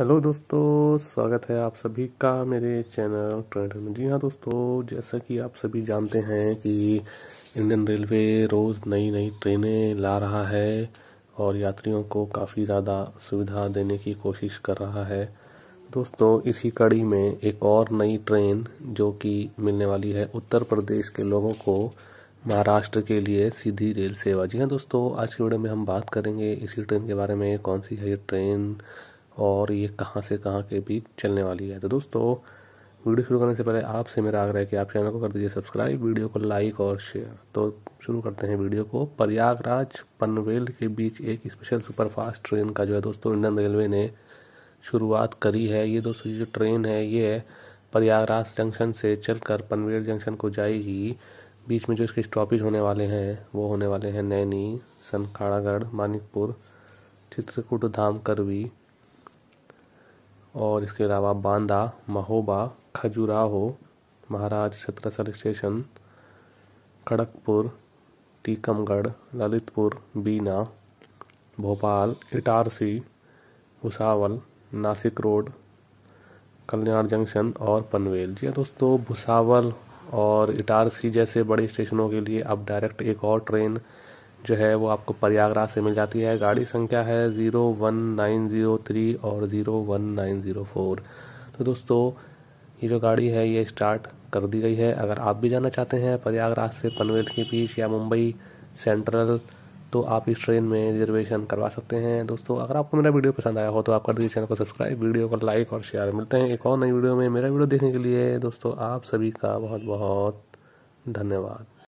hello दोस्तों स्वागत है आप सभी का मेरे चैनल ट्रेंड में जी हाँ दोस्तों जैसा कि आप सभी जानते हैं कि इंडियन रेलवे रोज़ नई नई ट्रेनें ला रहा है और यात्रियों को काफ़ी ज़्यादा सुविधा देने की कोशिश कर रहा है दोस्तों इसी कड़ी में एक और नई ट्रेन जो कि मिलने वाली है उत्तर प्रदेश के लोगों को महाराष्ट्र के लिए सीधी रेल सेवा जी हाँ दोस्तों आज की वीडियो में हम बात करेंगे इसी ट्रेन के बारे में कौन सी है ये ट्रेन और ये कहाँ से कहाँ के बीच चलने वाली है तो दोस्तों वीडियो शुरू करने से पहले आपसे मेरा आग्रह है कि आप चैनल को कर दीजिए सब्सक्राइब वीडियो को लाइक और शेयर तो शुरू करते हैं वीडियो को प्रयागराज पनवेल के बीच एक स्पेशल सुपरफास्ट ट्रेन का जो है दोस्तों इंडियन रेलवे ने शुरुआत करी है ये दोस्तों जो ट्रेन है ये प्रयागराज जंक्शन से चलकर पनवेल जंक्शन को जाएगी बीच में जो इसके स्टॉपेज होने वाले हैं वो होने वाले हैं नैनी सनखाड़ागढ़ मानिकपुर चित्रकूट धाम करवी और इसके अलावा Banda Mahoba Khajuraho Maharaja Chhatrasal station Kharagpur Tikamgarh Lalitpur Bina Bhopal Itarsi Bhusawal Nashik road Kalyan junction और पनवेल जी हाँ दोस्तों भुसावल और इटारसी जैसे बड़े स्टेशनों के लिए अब डायरेक्ट एक और ट्रेन जो है वो आपको प्रयागराज से मिल जाती है गाड़ी संख्या है zero one nine zero three और zero one nine zero four तो दोस्तों ये जो गाड़ी है ये स्टार्ट कर दी गई है अगर आप भी जाना चाहते हैं प्रयागराज से पनवेल के बीच या मुंबई सेंट्रल तो आप इस ट्रेन में रिजर्वेशन करवा सकते हैं दोस्तों अगर आपको मेरा वीडियो पसंद आया हो तो आप कर दीजिए चैनल को सब्सक्राइब वीडियो को लाइक और शेयर मिलते हैं एक और नई वीडियो में मेरा वीडियो देखने के लिए दोस्तों आप सभी का बहुत बहुत धन्यवाद